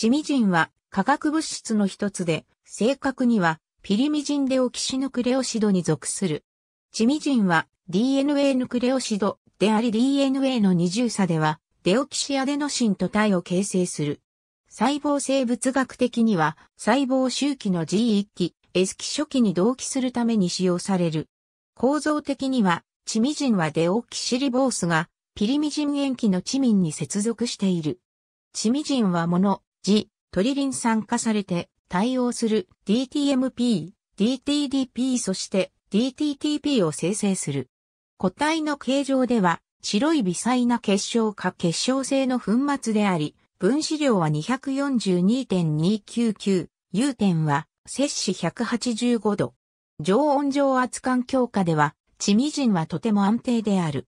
チミジンは化学物質の一つで、正確にはピリミジンデオキシヌクレオシドに属する。チミジンは DNA ヌクレオシドであり DNA の二重差ではデオキシアデノシンと体を形成する。細胞生物学的には細胞周期の G1 期、S 期初期に同期するために使用される。構造的にはチミジンはデオキシリボースがピリミジン塩基のチミンに接続している。チミジンはモノ、ジ、トリリン酸化されて対応する DTMP、DTDP そして DTTP を生成する。個体の形状では白い微細な結晶か結晶性の粉末であり、分子量は242.299、融点は摂氏185度。常温上圧環境下では、チミジンはとても安定である。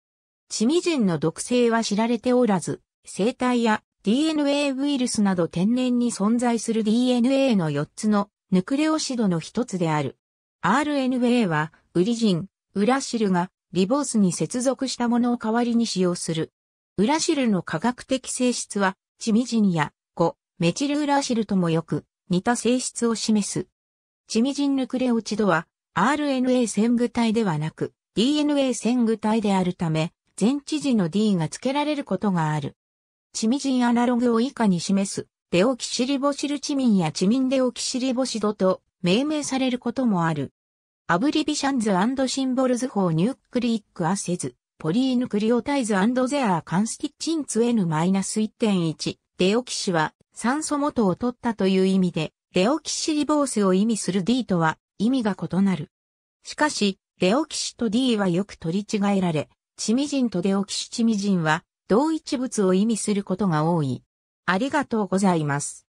チミジンの毒性は知られておらず、生態や DNA ウイルスなど天然に存在する DNA の4つのヌクレオシドの一つである。RNA は、ウリジン、ウラシルがリボースに接続したものを代わりに使用する。ウラシルの科学的性質は、チミジンや5メチルウラシルともよく似た性質を示す。チミジンヌクレオチドは、RNA 線具体ではなく、DNA 線具体であるため、前知事の D が付けられることがある。チミジンアナログを以下に示す、デオキシリボシルチミンやチミンデオキシリボシドと命名されることもある。アブリビシャンズシンボルズ法ニュークリックアセズ、ポリーヌクリオタイズゼアーカンスティッチンツ N-1.1。デオキシは酸素元を取ったという意味で、デオキシリボースを意味する D とは意味が異なる。しかし、デオキシと D はよく取り違えられ、チミジンとデオキシチミジンは同一物を意味することが多い。ありがとうございます。